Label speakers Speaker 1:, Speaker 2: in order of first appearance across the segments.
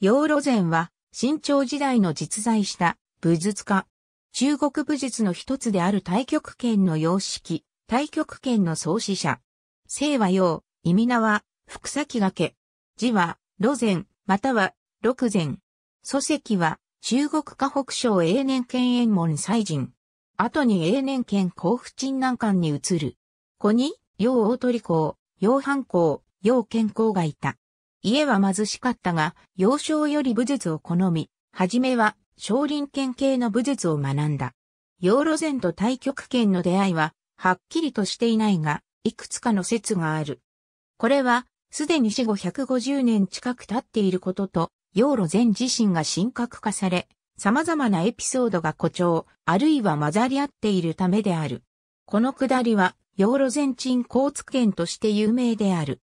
Speaker 1: 養路禅は、清朝時代の実在した武術家。中国武術の一つである太極拳の様式、太極拳の創始者。姓は陽、意味名は、福崎崖。字は、路禅、または、六禅。祖籍は、中国河北省永年県縁門祭人。後に永年県甲府鎮南館に移る。子に、陽大鳥公、陽藩公、陽健康がいた。家は貧しかったが、幼少より武術を好み、はじめは少林拳系の武術を学んだ。養路禅と太極拳の出会いは、はっきりとしていないが、いくつかの説がある。これは、すでに死後150年近く経っていることと、養路禅自身が神格化され、様々なエピソードが誇張、あるいは混ざり合っているためである。このくだりは、養路禅鎮交通圏として有名である。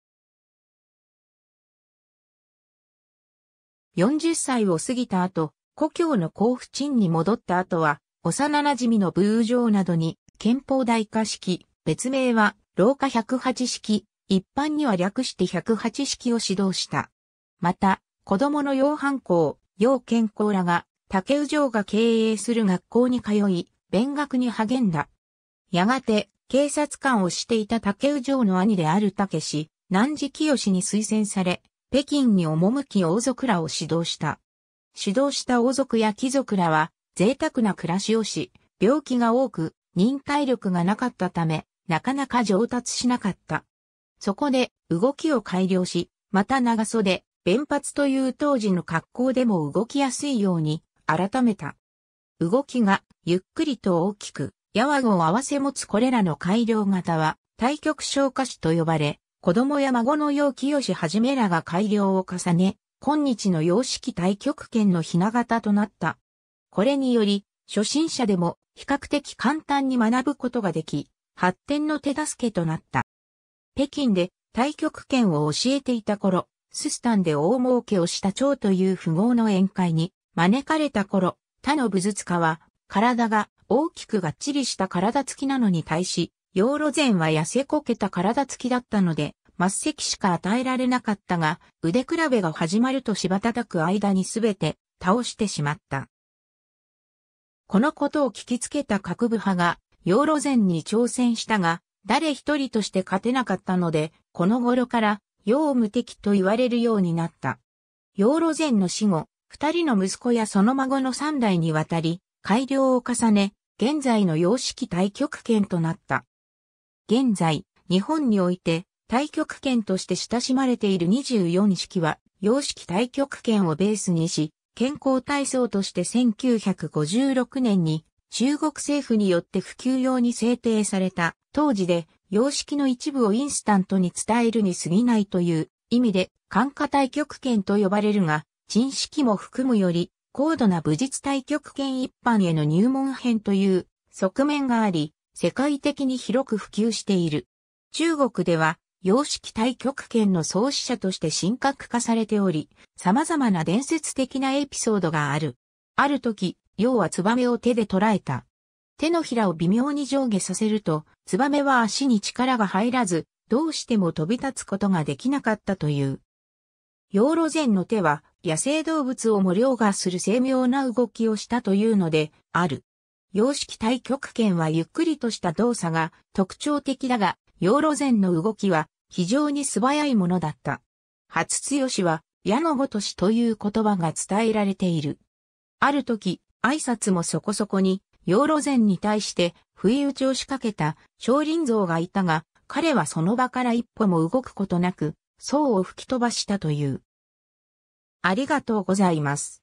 Speaker 1: 40歳を過ぎた後、故郷の甲府鎮に戻った後は、幼馴染の武勇城などに、憲法大化式、別名は、廊下108式、一般には略して108式を指導した。また、子供の洋藩校、洋健康らが、竹宇城が経営する学校に通い、勉学に励んだ。やがて、警察官をしていた竹宇城の兄である竹氏、南寺清に推薦され、北京に赴き王族らを指導した。指導した王族や貴族らは、贅沢な暮らしをし、病気が多く、忍耐力がなかったため、なかなか上達しなかった。そこで、動きを改良し、また長袖、弁髪という当時の格好でも動きやすいように、改めた。動きが、ゆっくりと大きく、やわごを合わせ持つこれらの改良型は、対極消化子と呼ばれ、子供や孫のう、清はじめらが改良を重ね、今日の様式対極拳のひな型となった。これにより、初心者でも比較的簡単に学ぶことができ、発展の手助けとなった。北京で対極拳を教えていた頃、ススタンで大儲けをした蝶という富豪の宴会に招かれた頃、他の武術家は体が大きくがっちりした体つきなのに対し、ヨロゼンは痩せこけた体つきだったので、末席しか与えられなかったが、腕比べが始まると芝叩く間にすべて倒してしまった。このことを聞きつけた各部派が、ヨロゼンに挑戦したが、誰一人として勝てなかったので、この頃から、養無敵と言われるようになった。ヨロゼンの死後、二人の息子やその孫の三代にわたり、改良を重ね、現在の様式対極拳となった。現在、日本において、対極拳として親しまれている24式は、洋式対極拳をベースにし、健康体操として1956年に中国政府によって普及用に制定された、当時で様式の一部をインスタントに伝えるに過ぎないという意味で、感化対極拳と呼ばれるが、陳式も含むより、高度な武術対極拳一般への入門編という側面があり、世界的に広く普及している。中国では、洋式対極拳の創始者として神格化されており、様々な伝説的なエピソードがある。ある時、要はツバメを手で捉えた。手のひらを微妙に上下させると、ツバメは足に力が入らず、どうしても飛び立つことができなかったという。洋路禅の手は、野生動物をも凌駕する精妙な動きをしたというので、ある。様式対極拳はゆっくりとした動作が特徴的だが、洋路禅の動きは非常に素早いものだった。初強は矢のごとしという言葉が伝えられている。ある時、挨拶もそこそこに、洋路禅に対して不意打ちを仕掛けた少林像がいたが、彼はその場から一歩も動くことなく、層を吹き飛ばしたという。ありがとうございます。